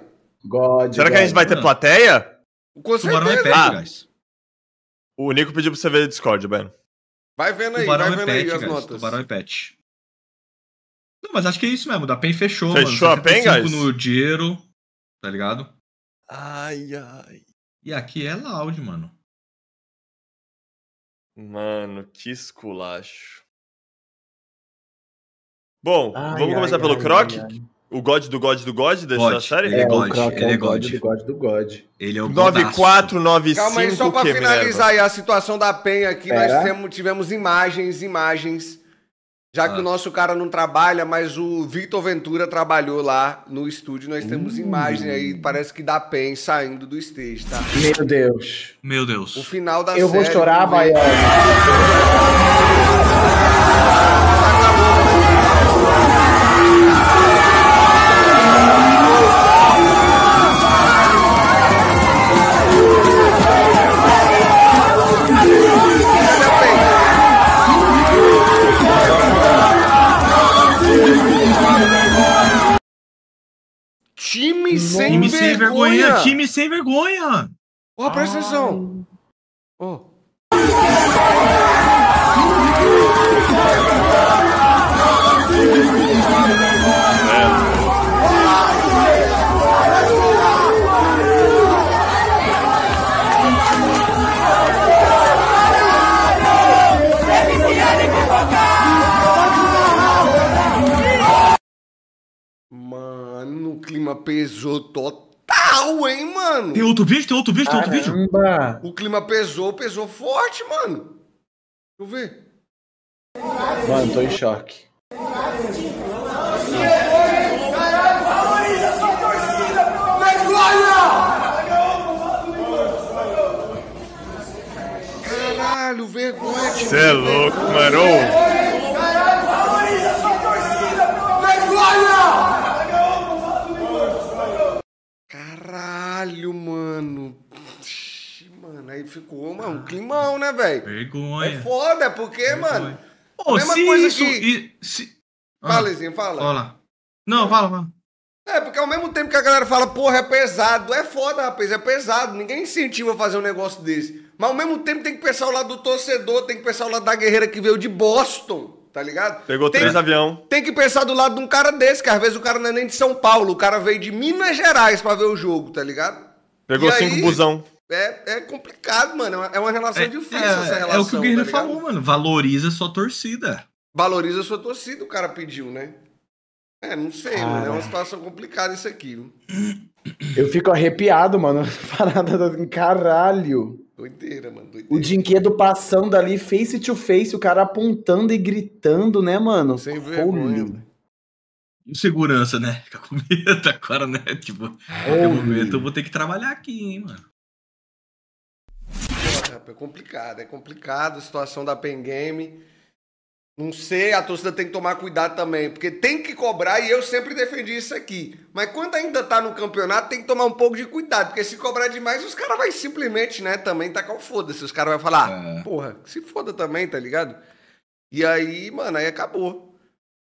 God, Será God. que a gente vai ter não. plateia? Com Tubarão é pé, ah, guys. O Nico pediu pra você ver o Discord, Ben. Vai vendo aí, Tubarão vai vendo aí as guys. notas. Tubarão e pet. Não, mas acho que é isso mesmo. Da PEN fechou, fechou mano. Fechou a PEN, guys? no dinheiro, tá ligado? Ai, ai. E aqui é loud, mano. Mano, que esculacho. Bom, ai, vamos começar ai, pelo Croc? O God do God do God dessa God. série? É, é God. O ele é God. É é God do God. Ele é o 9495. Calma aí, só pra finalizar aí a situação da Penha aqui, Pera? nós temos, tivemos imagens, imagens já ah. que o nosso cara não trabalha, mas o Vitor Ventura trabalhou lá no estúdio. Nós temos hum. imagem aí, parece que dá PEN saindo do stage, tá? Meu Deus. Meu Deus. O final da Eu série. Eu vou chorar, Baiano. Time Nossa. sem time vergonha. Time sem vergonha. Time sem vergonha. oh, presta atenção. Oh. clima pesou total, hein, mano? Tem outro vídeo? Tem outro vídeo? Tem outro vídeo? O clima pesou, pesou forte, mano. Deixa eu ver. Mano, tô em choque. Caralho, Vergonha! Você é louco, mano! ficou, mano, um ah, climão, né, velho? É foda, porque, Vergonha. mano. Pô, mesma se coisa isso, que. se... Ah, fala, Lizinho, fala. Fala. Não, fala, fala. É, porque ao mesmo tempo que a galera fala, porra, é pesado, é foda, rapaz, é pesado, ninguém incentiva a fazer um negócio desse. Mas ao mesmo tempo tem que pensar o lado do torcedor, tem que pensar o lado da guerreira que veio de Boston, tá ligado? Pegou tem, três avião. Tem que pensar do lado de um cara desse, que às vezes o cara não é nem de São Paulo, o cara veio de Minas Gerais para ver o jogo, tá ligado? Pegou e cinco aí, busão. É, é complicado, mano. É, é uma relação é, difícil é, essa relação. É o que o Guerreiro tá falou, mano. Valoriza sua torcida. Valoriza sua torcida, o cara pediu, né? É, não sei, mano. É uma situação complicada isso aqui. Eu fico arrepiado, mano. Parada do tá assim, caralho. Doideira, mano. Doideira. O dinquedo passando ali, face to face, o cara apontando e gritando, né, mano? Sem vergonha. Mano. Segurança, né? Fica com medo agora, né? Tipo, é momento eu vou ter que trabalhar aqui, hein, mano. É complicado, é complicado a situação da Pen Game. Não sei, a torcida tem que tomar cuidado também, porque tem que cobrar e eu sempre defendi isso aqui. Mas quando ainda tá no campeonato, tem que tomar um pouco de cuidado, porque se cobrar demais, os caras vai simplesmente, né, também tacar o foda-se. Os caras vão falar, ah, é. porra, se foda também, tá ligado? E aí, mano, aí acabou.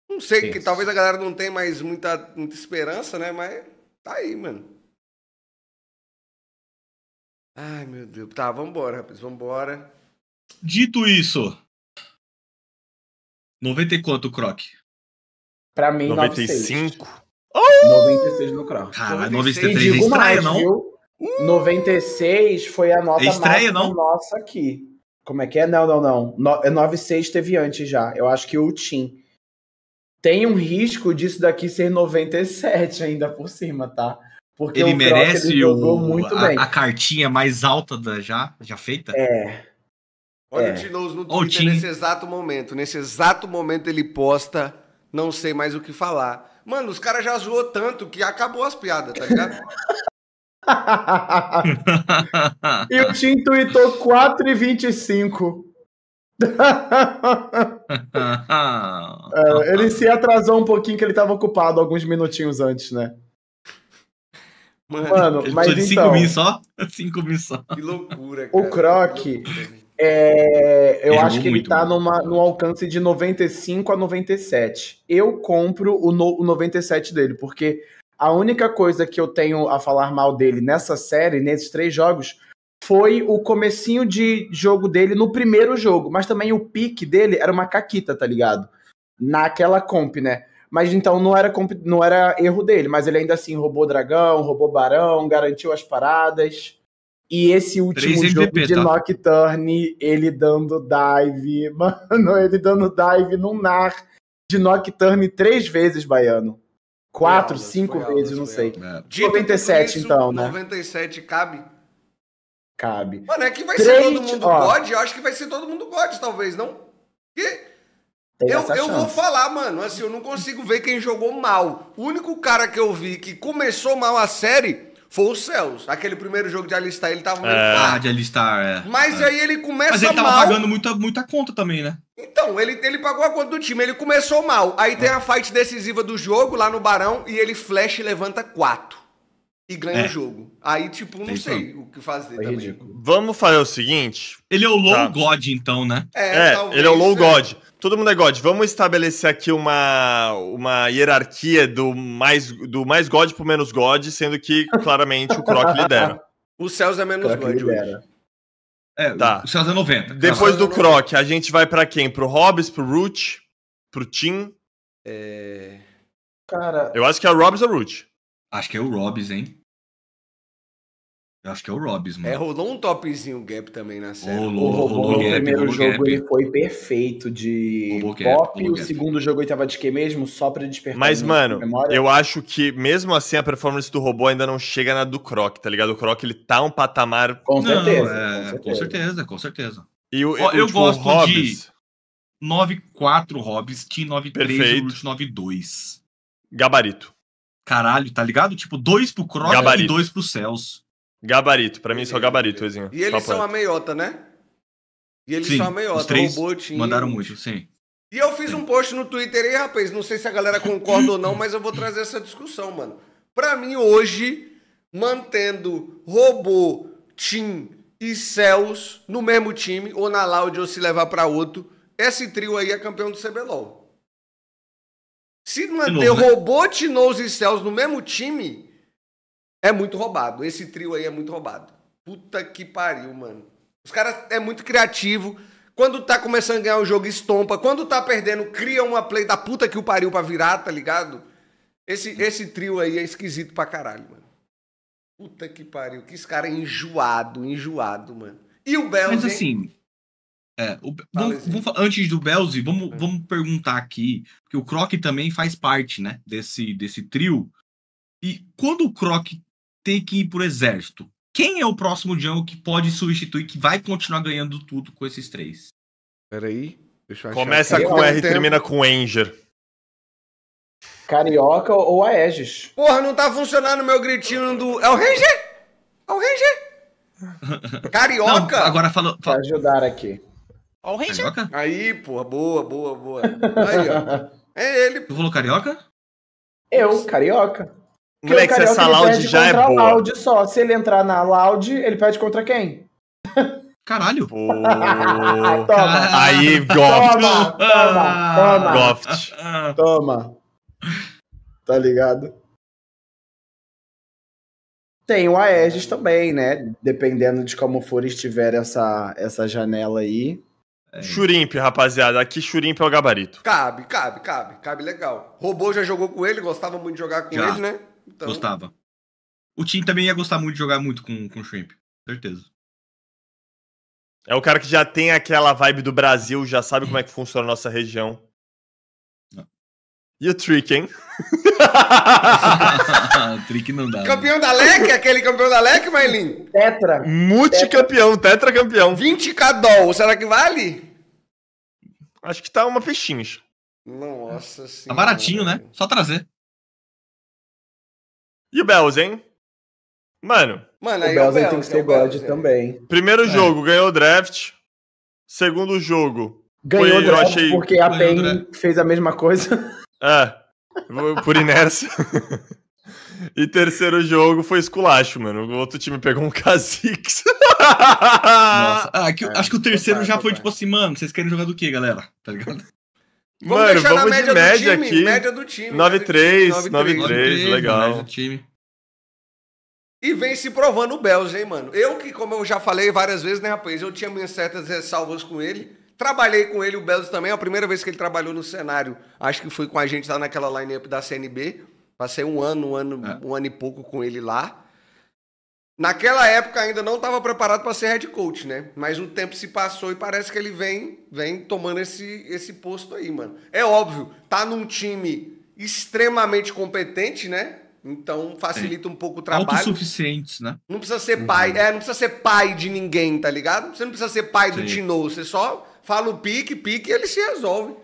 Não sei, que talvez a galera não tenha mais muita, muita esperança, né, mas tá aí, mano. Ai, meu Deus. Tá, vambora, rapaz, vambora. Dito isso, 90 e quanto, Croc? Pra mim, 95. 96, oh! 96 no Croc. Caralho, 93 é estreia, mais, não? Viu? 96 uh! foi a nota é estreia, não? nossa aqui. Como é que é? Não, não, não. No, 96 é teve antes já. Eu acho que o Tim. Tem um risco disso daqui ser 97 ainda por cima, tá? Porque ele o merece ele o, a, a, cartinha mais alta da já, já feita? É. Olha é. o Tinoz no Twitter nesse exato momento. Nesse exato momento ele posta, não sei mais o que falar. Mano, os caras já zoou tanto que acabou as piadas, tá ligado? e o Tim tweetou 4 e 25. é, ele se atrasou um pouquinho que ele estava ocupado alguns minutinhos antes, né? Mano, Mano mas de então... 5 mil só? 5 mil só. Que loucura, cara. O Croc, é, eu Errou acho que ele tá numa, no alcance de 95 a 97. Eu compro o, no, o 97 dele, porque a única coisa que eu tenho a falar mal dele nessa série, nesses três jogos, foi o comecinho de jogo dele no primeiro jogo, mas também o pique dele era uma caquita, tá ligado? Naquela comp, né? Mas então não era, não era erro dele, mas ele ainda assim roubou dragão, roubou barão, garantiu as paradas. E esse último MVP, jogo de tá? Nocturne, ele dando dive, mano, ele dando dive num nar de Nocturne três vezes, baiano. Quatro, cinco vezes, não sei. De é. 97, isso, então, né? 97 cabe? Cabe. Mano, é que vai três, ser todo mundo ó, God, eu acho que vai ser todo mundo God, talvez, não? Que? Eu, eu vou falar, mano, assim, eu não consigo ver quem jogou mal. O único cara que eu vi que começou mal a série foi o Celso. Aquele primeiro jogo de Alistar, ele tava meio é, ah, de Alistar, é. Mas é. aí ele começa mal... Mas ele tava mal. pagando muita, muita conta também, né? Então, ele, ele pagou a conta do time, ele começou mal. Aí é. tem a fight decisiva do jogo lá no Barão e ele flash e levanta quatro. E ganha é. o jogo. Aí, tipo, não tem sei então. o que fazer Foi também. Vamos fazer o seguinte. Ele é o Low tá. God, então, né? É, é ele é o Low God. É todo mundo é God. Vamos estabelecer aqui uma, uma hierarquia do mais, do mais God pro menos God, sendo que claramente o Croc lidera. O Celso é menos Croc God. Lidera. É, tá. o Celso é 90. Depois do Croc, a gente vai para quem? Pro Hobbs, pro Root, pro Tim? É... Cara... Eu acho que é o Robbs ou o Root. Acho que é o Robbs, hein? Eu acho que é o Robbins, é, mano. É, rolou um topzinho gap também na série. Rolou, rolou, rolou, rolou o primeiro rolou jogo ele foi perfeito de pop, gap, o gap. segundo jogo ele tava de quê mesmo? Só pra despertar. Mas, mano, eu acho que mesmo assim a performance do robô ainda não chega na do Croc, tá ligado? O Croc ele tá um patamar. Com, não, certeza, é... com certeza. Com certeza, com certeza. E o, Ó, eu, eu tipo, gosto Hobbes... de 9-4 Robbins, Team 9-3 Lute 9-2. Gabarito. Caralho, tá ligado? Tipo, 2 pro Croc Gabarito. e 2 pro Celso. Gabarito, para mim só gabarito, Ezinho. E eles são a meiota, né? E eles sim, são a meiota, os três Mandaram muito, sim. E eu fiz sim. um post no Twitter aí, rapaz, não sei se a galera concorda ou não, mas eu vou trazer essa discussão, mano. Para mim hoje, mantendo robô, Tim e Céus no mesmo time ou na Loud ou se levar para outro, esse trio aí é campeão do CBLOL. Se manter novo, né? robô, Tinoz e Céus no mesmo time, é muito roubado. Esse trio aí é muito roubado. Puta que pariu, mano. Os caras é muito criativo. Quando tá começando a ganhar o jogo, estompa. Quando tá perdendo, cria uma play da puta que o pariu pra virar, tá ligado? Esse, esse trio aí é esquisito pra caralho, mano. Puta que pariu. Que esse cara é enjoado, enjoado, mano. E o Belzi. Mas assim... É, o, vamos, vamos, antes do Belzi, vamos, é. vamos perguntar aqui, porque o Croc também faz parte, né, desse, desse trio. E quando o Croc ter que ir pro exército, quem é o próximo Jungle que pode substituir, que vai continuar ganhando tudo com esses três? Peraí. Deixa eu Começa achar. com R e termina com Ranger Carioca ou a Aegis. Porra, não tá funcionando o meu gritinho do. É o Ranger? É o Ranger? Carioca? Não, agora falou. Fal... Pra ajudar aqui. Ó, o Ranger. Aí, porra, boa, boa, boa. Aí, ó. É ele. Tu falou carioca? Eu, carioca. Moleque, se essa loud já é boa. Loud só. Se ele entrar na loud, ele pede contra quem? Caralho. Pô, toma. Aí, Goft. Toma, toma, toma. Goft. Toma. Tá ligado? Tem o Aegis também, né? Dependendo de como for estiver essa, essa janela aí. É. Churimp, rapaziada. Aqui Churimp é o gabarito. Cabe, cabe, cabe. Cabe legal. Robô já jogou com ele, gostava muito de jogar com já. ele, né? Então... Gostava. O Tim também ia gostar muito de jogar muito com, com Shrimp, certeza. É o cara que já tem aquela vibe do Brasil, já sabe como é que funciona a nossa região. E o Trick, hein? Trick não dá. Né? Campeão né? da LEC? Aquele campeão da LEC, Maylin Tetra. Multicampeão, tetracampeão. 20k doll, será que vale? Acho que tá uma peixinha. Nossa senhora. Tá baratinho, né? Só trazer. E o Bells, hein? Mano. Mano, aí é o Bells, Bells tem que ser é God é também. Primeiro jogo, ganhou o draft. Segundo jogo. Ganhou foi, o draft achei... porque a Ben fez a mesma coisa. É. Por inércia. E terceiro jogo foi esculacho, mano. O outro time pegou um Kha'Zix. Nossa, ah, que, é, acho que o terceiro já foi tipo assim, mano, vocês querem jogar do que, galera? Tá ligado? Vamos Mano, deixar vamos na média, de média do time, aqui. Média do time. 9-3, 9-3, legal. Média do time. E vem se provando o Bells, hein, mano? Eu que, como eu já falei várias vezes, né, rapaz? Eu tinha minhas certas ressalvas com ele. Trabalhei com ele, o Bells também. A primeira vez que ele trabalhou no cenário, acho que foi com a gente lá naquela line-up da CNB. Passei um ano, um ano, é. um ano e pouco com ele lá. Naquela época ainda não estava preparado para ser head coach, né? Mas o tempo se passou e parece que ele vem, vem tomando esse, esse posto aí, mano. É óbvio, tá num time extremamente competente, né? Então facilita é. um pouco o trabalho. Autossuficientes, né? Não precisa ser pai, uhum. é, não precisa ser pai de ninguém, tá ligado? Você não precisa ser pai Sim. do Tino, você só fala o pique, pique e ele se resolve.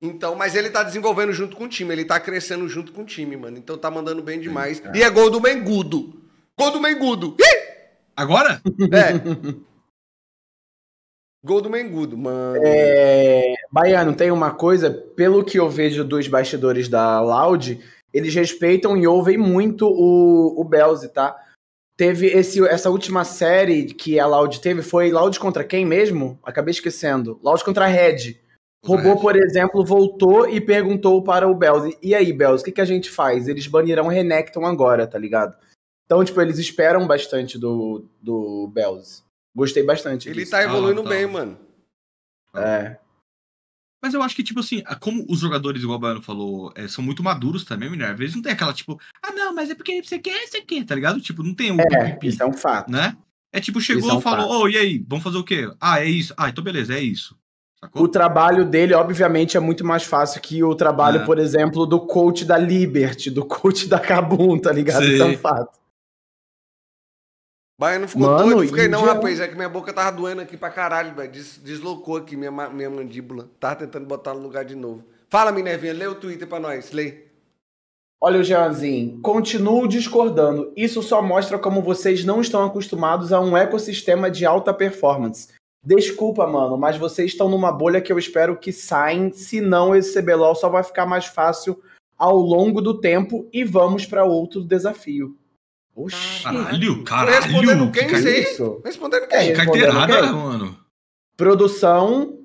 Então, mas ele tá desenvolvendo junto com o time, ele tá crescendo junto com o time, mano. Então tá mandando bem demais. É. e é gol do Mengudo. Gol do Mengudo. Ih! Agora? É. Gol do Mengudo, mano. É, Baiano, tem uma coisa, pelo que eu vejo dos bastidores da Loud, eles respeitam e ouvem muito o, o Belze, tá? Teve esse, essa última série que a Loud teve, foi Loud contra quem mesmo? Acabei esquecendo. Loud contra a Red. Robô, Red. por exemplo, voltou e perguntou para o Belze, e aí, Belze, o que, que a gente faz? Eles banirão Renekton agora, tá ligado? Então, tipo, eles esperam bastante do, do Bells. Gostei bastante. Ele disso. tá evoluindo ah, tá. bem, mano. Tá. É. Mas eu acho que, tipo assim, como os jogadores, igual o Baiano falou, é, são muito maduros também, Às vezes não tem aquela, tipo, ah, não, mas é porque você quer, esse aqui, tá ligado? Tipo, não tem Um é, isso é um fato. Né? É tipo, chegou e é falou, ô, e aí, vamos fazer o quê? Ah, é isso. Ah, então beleza, é isso. O trabalho dele, obviamente, é muito mais fácil que o trabalho, é. por exemplo, do coach da Liberty, do coach da Kabum, tá ligado? Sim. Isso é um fato. Baiano ficou Mano, doido, fiquei, não, é rapaz, é que minha boca tava doendo aqui pra caralho, velho. Des, deslocou aqui minha, minha mandíbula. Tava tentando botar no lugar de novo. Fala, Minervinha, lê o Twitter pra nós, lê. Olha o Jeanzinho, continuo discordando. Isso só mostra como vocês não estão acostumados a um ecossistema de alta performance. Desculpa, mano, mas vocês estão numa bolha que eu espero que saem, senão esse CBLOL só vai ficar mais fácil ao longo do tempo e vamos para outro desafio. Oxi. Caralho, caralho. Respondendo quem, que sei. Isso? Respondendo é, quem? É, Carteirada, mano. Produção.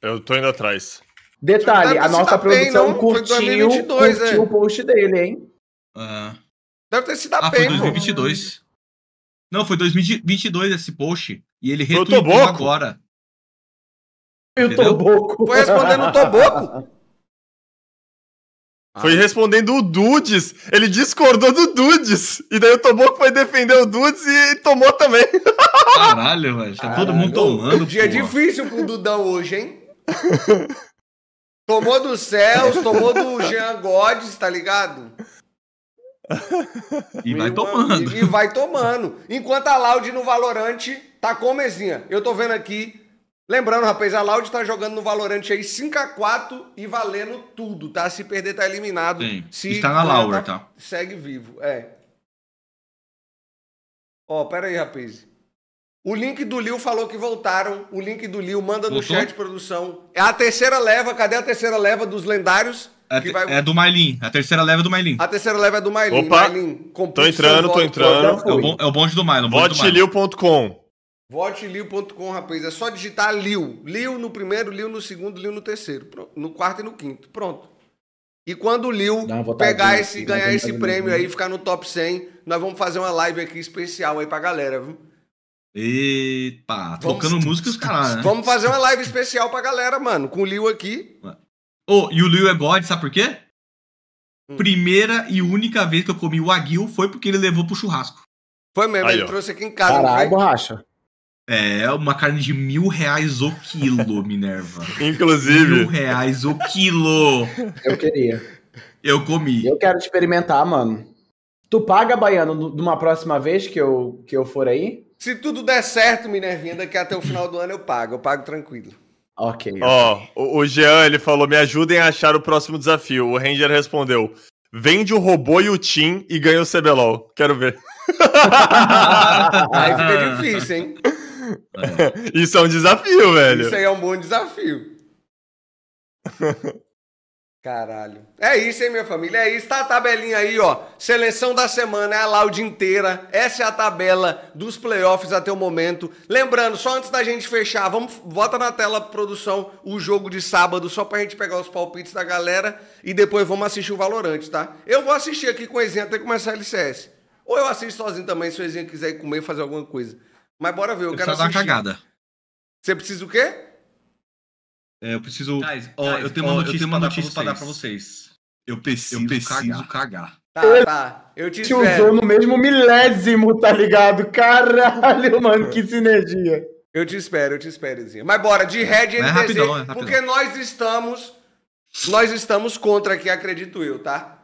Eu tô indo atrás. Detalhe, a nossa produção bem, curtiu, curtiu é. o post dele, hein? Ah. Deve ter se dado ah, bem, foi 2022. Não, foi 2022 esse post. E ele retweetou agora. E o Toboco. Foi respondendo o Toboco. Foi ah. respondendo o Dudes. Ele discordou do Dudes. E daí o Tomoco foi defender o Dudes e tomou também. Caralho, velho. Tá todo mundo tomando. dia é difícil com o Dudão hoje, hein? tomou do Céus, tomou do Jean Godes, tá ligado? E vai tomando. E, vai tomando. Enquanto a Loud no Valorante tá com mesinha. Eu tô vendo aqui Lembrando, rapaz, a Loud tá jogando no Valorant aí 5x4 e valendo tudo, tá? Se perder, tá eliminado. Sim. Se Está na Laura, tá, tá? Segue vivo, é. Ó, pera aí, rapaz. O link do Lil falou que voltaram. O link do Lil manda Voltou? no chat, produção. É a terceira leva, cadê a terceira leva dos lendários? É, te, vai... é do Mailin. A terceira leva é do Mailin. A terceira leva é do Mailin. Opa! tô entrando, tô entrando. É, é o, bonde do Mailin. Botlil.com. Vote Lil.com, rapaz. É só digitar Lil. Lil no primeiro, Lil no segundo, Lil no terceiro. No quarto e no quinto. Pronto. E quando o Lil pegar aqui, esse, ganhar esse prêmio aí, ficar no top 100, nós vamos fazer uma live aqui especial aí pra galera, viu? Epa, tocando vamos, música os caras, né? Vamos fazer uma live especial pra galera, mano, com o Lil aqui. Ô, oh, e o Lil é God, sabe por quê? Hum. Primeira e única vez que eu comi o Aguil foi porque ele levou pro churrasco. Foi mesmo, aí, ele ó. trouxe aqui em casa. Caralho, borracha. É, uma carne de mil reais o quilo, Minerva. Inclusive. Mil reais o quilo. Eu queria. Eu comi. Eu quero experimentar, mano. Tu paga, Baiano, de uma próxima vez que eu, que eu for aí? Se tudo der certo, Minervinha, daqui até o final do ano eu pago. Eu pago tranquilo. Ok. Ó, oh, o Jean, ele falou, me ajudem a achar o próximo desafio. O Ranger respondeu, vende o robô e o Tim e ganha o CBLOL. Quero ver. aí fica difícil, hein? Isso é um desafio, velho. Isso aí é um bom desafio. Caralho. É isso, hein, minha família? É isso. Tá a tabelinha aí, ó. Seleção da semana, é a loud inteira. Essa é a tabela dos playoffs até o momento. Lembrando, só antes da gente fechar, vamos bota na tela, produção, o jogo de sábado, só pra gente pegar os palpites da galera e depois vamos assistir o Valorante, tá? Eu vou assistir aqui com o Ezinho até começar a LCS. Ou eu assisto sozinho também, se o Ezinho quiser ir comer e fazer alguma coisa. Mas bora ver, eu, eu quero assistir. dar uma cagada. Você precisa o quê? É, eu preciso. ó, eu tenho uma ó, notícia, eu tenho uma pra, notícia dar pra, pra, dar pra vocês. Eu preciso, eu preciso cagar. cagar. Tá, tá. Eu te, te usou no mesmo milésimo, tá ligado? Caralho, mano, que sinergia. Eu te espero, eu te espero, Zinha. Mas bora, de Red NTZ, é rapidão, é rapidão. porque nós estamos. Nós estamos contra aqui, acredito eu, tá?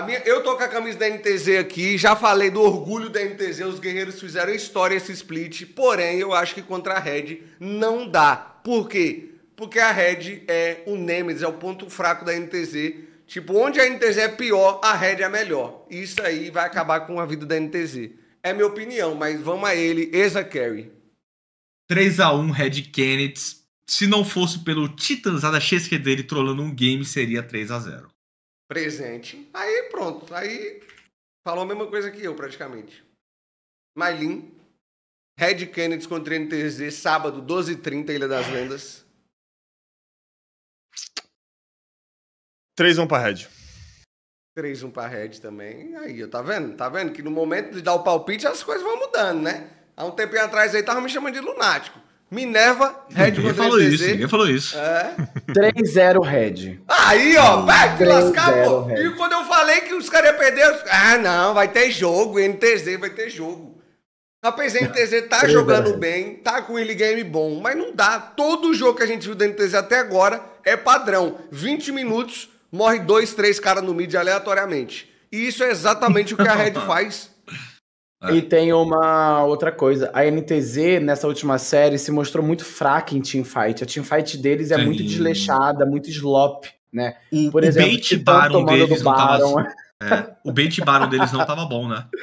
Minha, eu tô com a camisa da NTZ aqui, já falei do orgulho da NTZ, os guerreiros fizeram história esse split, porém eu acho que contra a Red não dá. Por quê? Porque a Red é o Nemesis, é o ponto fraco da NTZ. Tipo, onde a NTZ é pior, a Red é melhor. Isso aí vai acabar com a vida da NTZ. É minha opinião, mas vamos a ele, Exa Carry. 3x1 Red Kennedy. Se não fosse pelo titãzada Chesky dele trolando um game, seria 3x0 presente. Aí pronto, aí falou a mesma coisa que eu praticamente. Mailin, Red Kennedy contra NTZ, sábado, 12h30, Ilha das Lendas. 3-1 pra Red. 3-1 pra Red também. Aí, tá vendo? Tá vendo que no momento de dar o palpite as coisas vão mudando, né? Há um tempinho atrás aí tava me chamando de lunático. Minerva, Red Ninguém falou isso, ninguém falou isso. É. 3-0 Red. Aí, ó, vai te lascar, pô. E quando eu falei que os caras iam perder, eu... ah, não, vai ter jogo, NTZ vai ter jogo. Rapaz, a NTZ tá jogando bem, tá com o early game bom, mas não dá. Todo jogo que a gente viu da NTZ até agora é padrão. 20 minutos, morre dois, três caras no mid aleatoriamente. E isso é exatamente o que a Red faz é. E tem uma outra coisa. A NTZ, nessa última série, se mostrou muito fraca em teamfight. A teamfight deles é Sim. muito desleixada, muito slop, né? O, Por o exemplo, bait baron deles não Baron. tava... Assim. É, o bait baron deles não tava bom, né?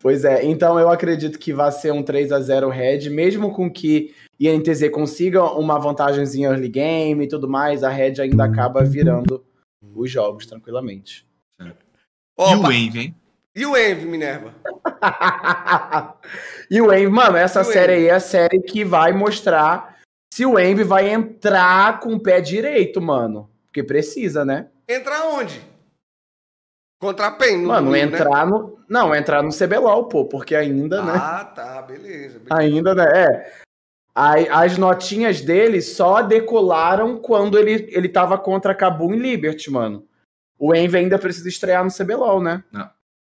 Pois é, então eu acredito que vai ser um 3 a 0 Red, mesmo com que a NTZ consiga uma vantagemzinha em early game e tudo mais, a Red ainda acaba virando os jogos tranquilamente. E o Wave, hein? E o Envy, Minerva? e o Envy, mano, essa série aí é a série que vai mostrar se o Envy vai entrar com o pé direito, mano. Porque precisa, né? Entrar onde? Contra a PEN, no Mano, domingo, né? entrar né? no. Não, entrar no CBLOL, pô, porque ainda, ah, né? Ah, tá, beleza, beleza, Ainda, né? É. As notinhas dele só decolaram quando ele, ele tava contra Kabum e Liberty, mano. O Envy ainda precisa estrear no CBLOL, né? Não.